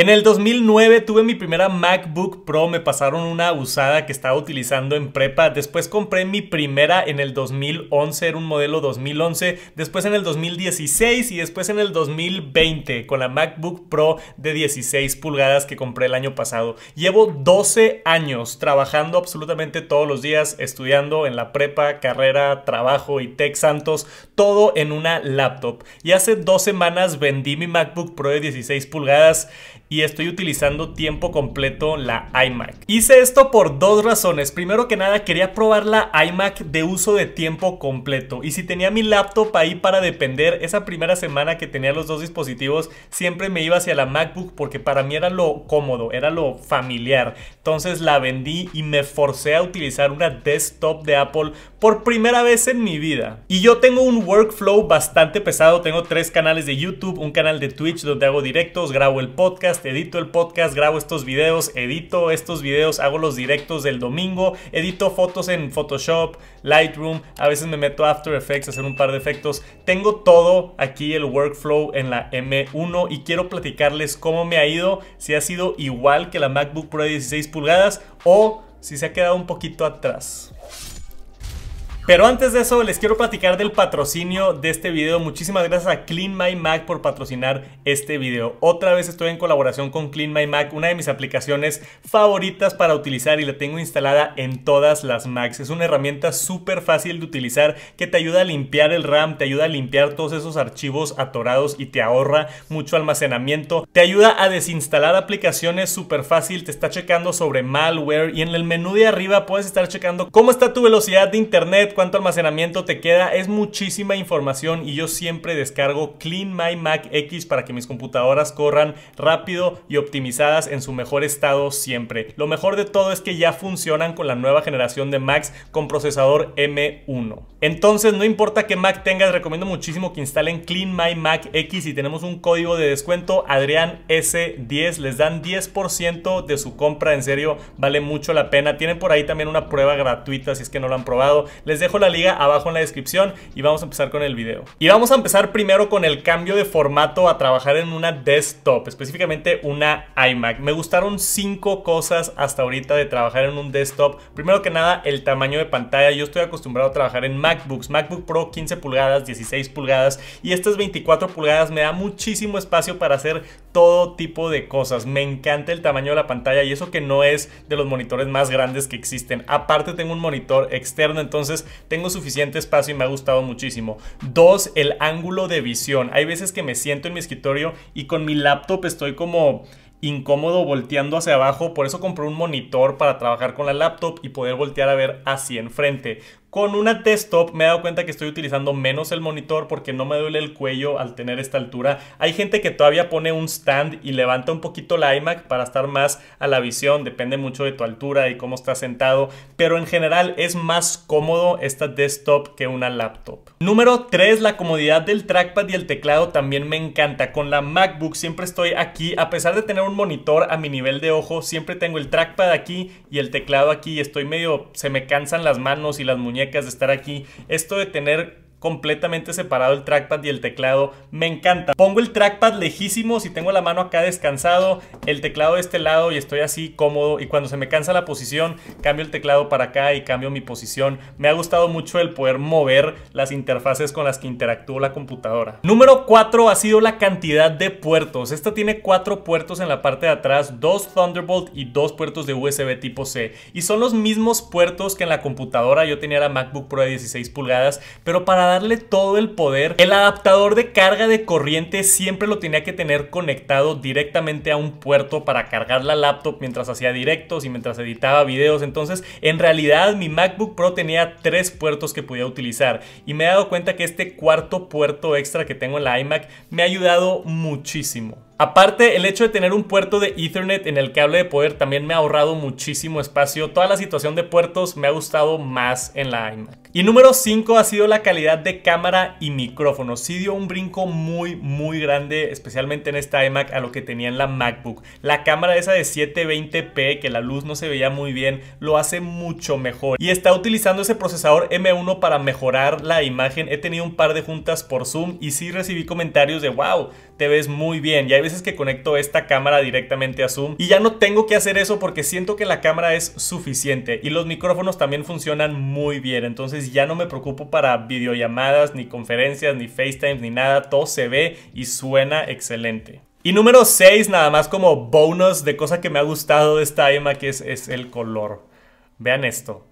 En el 2009 tuve mi primera MacBook Pro, me pasaron una usada que estaba utilizando en prepa, después compré mi primera en el 2011, era un modelo 2011, después en el 2016 y después en el 2020 con la MacBook Pro de 16 pulgadas que compré el año pasado. Llevo 12 años trabajando absolutamente todos los días, estudiando en la prepa, carrera, trabajo y Tech Santos, todo en una laptop. Y hace dos semanas vendí mi MacBook Pro de 16 pulgadas y estoy utilizando tiempo completo la iMac. Hice esto por dos razones. Primero que nada, quería probar la iMac de uso de tiempo completo. Y si tenía mi laptop ahí para depender, esa primera semana que tenía los dos dispositivos, siempre me iba hacia la MacBook porque para mí era lo cómodo, era lo familiar. Entonces la vendí y me forcé a utilizar una desktop de Apple por primera vez en mi vida. Y yo tengo un workflow bastante pesado. Tengo tres canales de YouTube, un canal de Twitch donde hago directos, grabo el podcast, edito el podcast, grabo estos videos, edito estos videos, hago los directos del domingo, edito fotos en Photoshop, Lightroom, a veces me meto After Effects a hacer un par de efectos. Tengo todo aquí el workflow en la M1 y quiero platicarles cómo me ha ido, si ha sido igual que la MacBook Pro de 16 pulgadas o si se ha quedado un poquito atrás. Pero antes de eso, les quiero platicar del patrocinio de este video. Muchísimas gracias a Clean My Mac por patrocinar este video. Otra vez estoy en colaboración con Clean My Mac, una de mis aplicaciones favoritas para utilizar y la tengo instalada en todas las Macs. Es una herramienta súper fácil de utilizar que te ayuda a limpiar el RAM, te ayuda a limpiar todos esos archivos atorados y te ahorra mucho almacenamiento. Te ayuda a desinstalar aplicaciones súper fácil, te está checando sobre malware y en el menú de arriba puedes estar checando cómo está tu velocidad de internet, cuánto almacenamiento te queda. Es muchísima información y yo siempre descargo Clean My Mac X para que mis computadoras corran rápido y optimizadas en su mejor estado siempre. Lo mejor de todo es que ya funcionan con la nueva generación de Macs con procesador M1. Entonces, no importa qué Mac tengas, recomiendo muchísimo que instalen Clean My Mac X y tenemos un código de descuento Adrián S10. Les dan 10% de su compra, en serio, vale mucho la pena. Tienen por ahí también una prueba gratuita si es que no lo han probado. Les dejo dejo la liga abajo en la descripción y vamos a empezar con el video. Y vamos a empezar primero con el cambio de formato a trabajar en una desktop, específicamente una iMac. Me gustaron cinco cosas hasta ahorita de trabajar en un desktop. Primero que nada, el tamaño de pantalla. Yo estoy acostumbrado a trabajar en MacBooks, MacBook Pro 15 pulgadas, 16 pulgadas y estas 24 pulgadas me da muchísimo espacio para hacer todo tipo de cosas. Me encanta el tamaño de la pantalla y eso que no es de los monitores más grandes que existen. Aparte tengo un monitor externo, entonces tengo suficiente espacio y me ha gustado muchísimo. Dos, el ángulo de visión. Hay veces que me siento en mi escritorio y con mi laptop estoy como incómodo volteando hacia abajo, por eso compré un monitor para trabajar con la laptop y poder voltear a ver hacia enfrente. Con una desktop me he dado cuenta que estoy utilizando menos el monitor porque no me duele el cuello al tener esta altura. Hay gente que todavía pone un stand y levanta un poquito la iMac para estar más a la visión, depende mucho de tu altura y cómo estás sentado, pero en general es más cómodo esta desktop que una laptop. Número 3, la comodidad del trackpad y el teclado también me encanta. Con la MacBook siempre estoy aquí, a pesar de tener un monitor a mi nivel de ojo, siempre tengo el trackpad aquí y el teclado aquí, Y estoy medio, se me cansan las manos y las muñecas de estar aquí. Esto de tener completamente separado el trackpad y el teclado. Me encanta. Pongo el trackpad lejísimo si tengo la mano acá descansado, el teclado de este lado y estoy así cómodo. Y cuando se me cansa la posición, cambio el teclado para acá y cambio mi posición. Me ha gustado mucho el poder mover las interfaces con las que interactúo la computadora. Número 4 ha sido la cantidad de puertos. Esta tiene 4 puertos en la parte de atrás, 2 Thunderbolt y 2 puertos de USB tipo C. Y son los mismos puertos que en la computadora. Yo tenía la MacBook Pro de 16 pulgadas, pero para darle todo el poder, el adaptador de carga de corriente siempre lo tenía que tener conectado directamente a un puerto para cargar la laptop mientras hacía directos y mientras editaba videos. Entonces, en realidad mi MacBook Pro tenía tres puertos que podía utilizar y me he dado cuenta que este cuarto puerto extra que tengo en la iMac me ha ayudado muchísimo. Aparte, el hecho de tener un puerto de Ethernet en el cable de poder también me ha ahorrado muchísimo espacio. Toda la situación de puertos me ha gustado más en la iMac. Y número 5 ha sido la calidad de cámara y micrófono. Sí dio un brinco muy, muy grande, especialmente en esta iMac, a lo que tenía en la MacBook. La cámara esa de 720p, que la luz no se veía muy bien, lo hace mucho mejor. Y está utilizando ese procesador M1 para mejorar la imagen. He tenido un par de juntas por Zoom y sí recibí comentarios de, wow, te ves muy bien. Ya veces que conecto esta cámara directamente a Zoom y ya no tengo que hacer eso porque siento que la cámara es suficiente y los micrófonos también funcionan muy bien, entonces ya no me preocupo para videollamadas, ni conferencias, ni FaceTime, ni nada, todo se ve y suena excelente. Y número 6, nada más como bonus de cosa que me ha gustado de esta IMA, que es, es el color. Vean esto.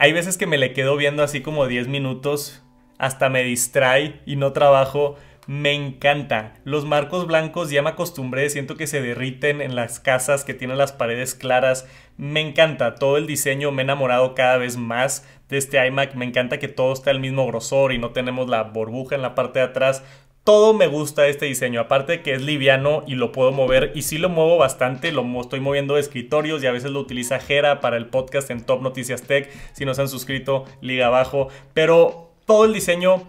hay veces que me le quedo viendo así como 10 minutos, hasta me distrae y no trabajo me encanta. Los marcos blancos ya me acostumbré, siento que se derriten en las casas que tienen las paredes claras. Me encanta todo el diseño, me he enamorado cada vez más de este iMac. Me encanta que todo está al mismo grosor y no tenemos la burbuja en la parte de atrás. Todo me gusta este diseño, aparte que es liviano y lo puedo mover y sí lo muevo bastante, lo estoy moviendo de escritorios y a veces lo utiliza Jera para el podcast en Top Noticias Tech, si no se han suscrito, liga abajo, pero todo el diseño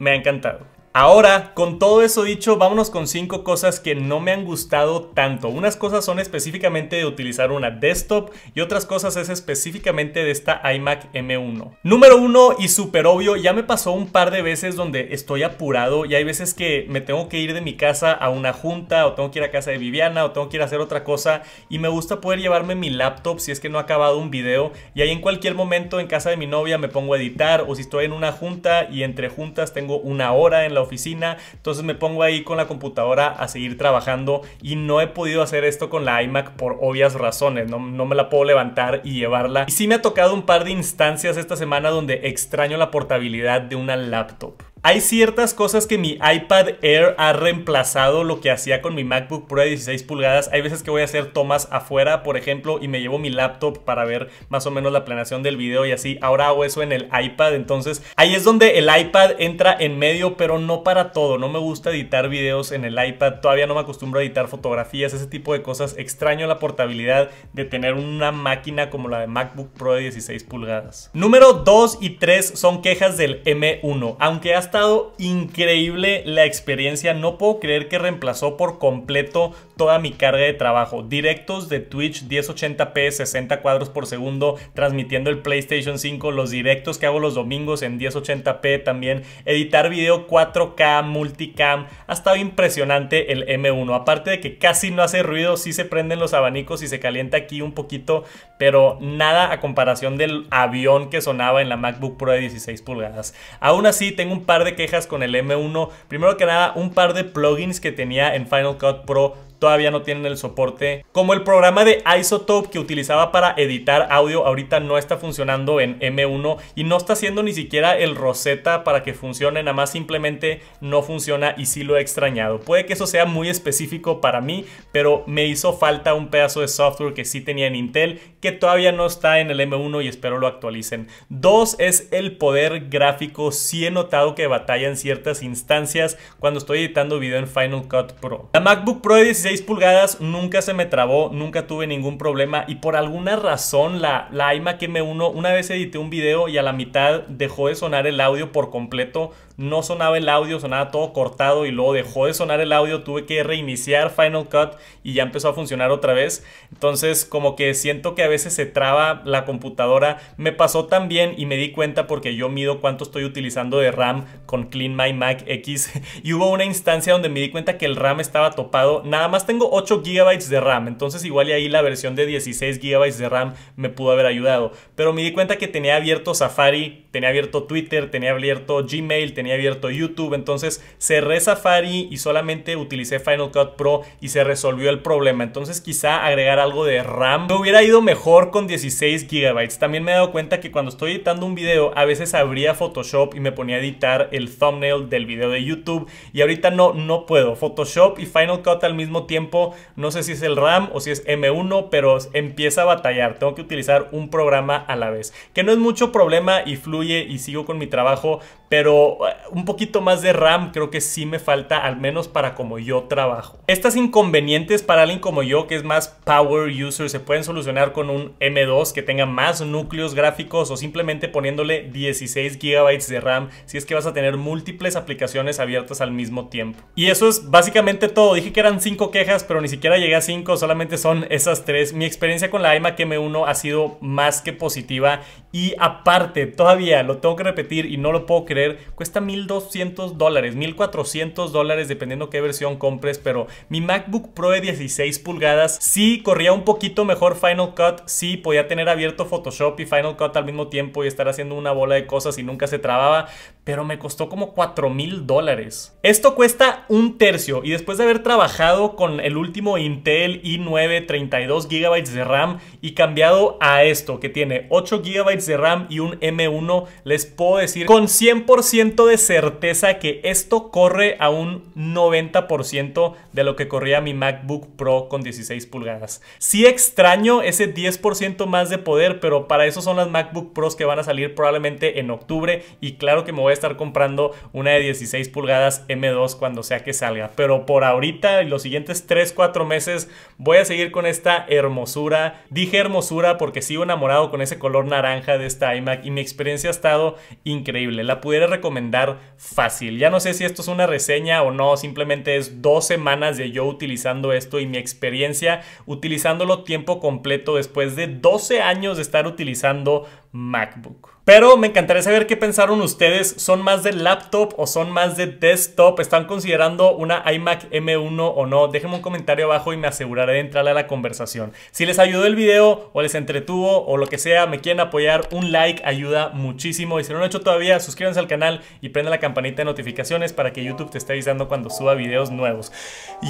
me ha encantado. Ahora, con todo eso dicho, vámonos con cinco cosas que no me han gustado tanto. Unas cosas son específicamente de utilizar una desktop y otras cosas es específicamente de esta iMac M1. Número uno y súper obvio, ya me pasó un par de veces donde estoy apurado y hay veces que me tengo que ir de mi casa a una junta o tengo que ir a casa de Viviana o tengo que ir a hacer otra cosa y me gusta poder llevarme mi laptop si es que no ha acabado un video y ahí en cualquier momento en casa de mi novia me pongo a editar o si estoy en una junta y entre juntas tengo una hora en la oficina. Entonces me pongo ahí con la computadora a seguir trabajando y no he podido hacer esto con la iMac por obvias razones. No, me la puedo levantar y llevarla. Y sí me ha tocado un par de instancias esta semana donde extraño la portabilidad de una laptop. Hay ciertas cosas que mi iPad Air ha reemplazado lo que hacía con mi MacBook Pro de 16 pulgadas. Hay veces que voy a hacer tomas afuera, por ejemplo, y me llevo mi laptop para ver más o menos la planeación del video y así. Ahora hago eso en el iPad, entonces ahí es donde el iPad entra en medio, pero no para todo. No me gusta editar videos en el iPad, todavía no me acostumbro a editar fotografías, ese tipo de cosas. Extraño la portabilidad de tener una máquina como la de MacBook Pro de 16 pulgadas. Número 2 y 3 son quejas del M1, aunque hasta estado increíble la experiencia. No puedo creer que reemplazó por completo toda mi carga de trabajo. Directos de Twitch 1080p, 60 cuadros por segundo, transmitiendo el PlayStation 5, los directos que hago los domingos en 1080p también, editar video 4K, multicam. Ha estado impresionante el M1. Aparte de que casi no hace ruido, si se prenden los abanicos y se calienta aquí un poquito, pero nada a comparación del avión que sonaba en la MacBook Pro de 16 pulgadas. Aún así, tengo un par de quejas con el M1. Primero que nada, un par de plugins que tenía en Final Cut Pro todavía no tienen el soporte. Como el programa de Isotope que utilizaba para editar audio ahorita no está funcionando en M1 y no está haciendo ni siquiera el Rosetta para que funcione, nada más simplemente no funciona y sí lo he extrañado. Puede que eso sea muy específico para mí, pero me hizo falta un pedazo de software que sí tenía en Intel que todavía no está en el M1 y espero lo actualicen. Dos es el poder gráfico. Sí he notado que batalla en ciertas instancias cuando estoy editando video en Final Cut Pro. La MacBook Pro 16 6 pulgadas nunca se me trabó, nunca tuve ningún problema y por alguna razón la, laima que me 1 una vez edité un video y a la mitad dejó de sonar el audio por completo no sonaba el audio, sonaba todo cortado y luego dejó de sonar el audio, tuve que reiniciar Final Cut y ya empezó a funcionar otra vez. Entonces como que siento que a veces se traba la computadora. Me pasó también y me di cuenta porque yo mido cuánto estoy utilizando de RAM con Clean My Mac X y hubo una instancia donde me di cuenta que el RAM estaba topado. Nada más tengo 8 GB de RAM, entonces igual y ahí la versión de 16 GB de RAM me pudo haber ayudado. Pero me di cuenta que tenía abierto Safari, tenía abierto Twitter, tenía abierto Gmail, abierto YouTube. Entonces cerré Safari y solamente utilicé Final Cut Pro y se resolvió el problema. Entonces quizá agregar algo de RAM me hubiera ido mejor con 16 GB. También me he dado cuenta que cuando estoy editando un video a veces abría Photoshop y me ponía a editar el thumbnail del video de YouTube y ahorita no, no puedo. Photoshop y Final Cut al mismo tiempo, no sé si es el RAM o si es M1, pero empieza a batallar. Tengo que utilizar un programa a la vez, que no es mucho problema y fluye y sigo con mi trabajo, pero eh, un poquito más de RAM creo que sí me falta, al menos para como yo trabajo. Estas inconvenientes para alguien como yo, que es más power user, se pueden solucionar con un M2 que tenga más núcleos gráficos o simplemente poniéndole 16 GB de RAM si es que vas a tener múltiples aplicaciones abiertas al mismo tiempo. Y eso es básicamente todo. Dije que eran 5 quejas, pero ni siquiera llegué a 5, solamente son esas 3. Mi experiencia con la iMac M1 ha sido más que positiva y aparte, todavía lo tengo que repetir y no lo puedo creer cuesta 1200 dólares, 1400 dólares, dependiendo qué versión compres, pero mi MacBook Pro de 16 pulgadas sí corría un poquito mejor Final Cut, sí podía tener abierto Photoshop y Final Cut al mismo tiempo y estar haciendo una bola de cosas y nunca se trababa, pero me costó como 4 mil dólares. Esto cuesta un tercio y después de haber trabajado con el último Intel i9 32 GB de RAM y cambiado a esto que tiene 8 GB de RAM y un M1, les puedo decir con 100% de certeza que esto corre a un 90% de lo que corría mi MacBook Pro con 16 pulgadas. Sí extraño ese 10% más de poder, pero para eso son las MacBook Pros que van a salir probablemente en octubre y claro que me voy a estar comprando una de 16 pulgadas M2 cuando sea que salga. Pero por ahorita, y los siguientes 3, 4 meses, voy a seguir con esta hermosura. Dije hermosura porque sigo enamorado con ese color naranja de esta iMac y mi experiencia ha estado increíble. La pudiera recomendar fácil. Ya no sé si esto es una reseña o no, simplemente es dos semanas de yo utilizando esto y mi experiencia utilizándolo tiempo completo después de 12 años de estar utilizando MacBook. Pero me encantaría saber qué pensaron ustedes. ¿Son más de laptop o son más de desktop? ¿Están considerando una iMac M1 o no? Déjenme un comentario abajo y me aseguraré de entrar a la conversación. Si les ayudó el video o les entretuvo o lo que sea, me quieren apoyar, un like ayuda muchísimo. Y si no lo han hecho todavía, suscríbanse al canal y prenda la campanita de notificaciones para que YouTube te esté avisando cuando suba videos nuevos.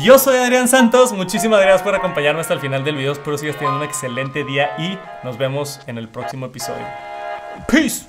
Yo soy Adrián Santos. Muchísimas gracias por acompañarme hasta el final del video. Espero sigas teniendo un excelente día y nos vemos en el próximo episodio. Peace.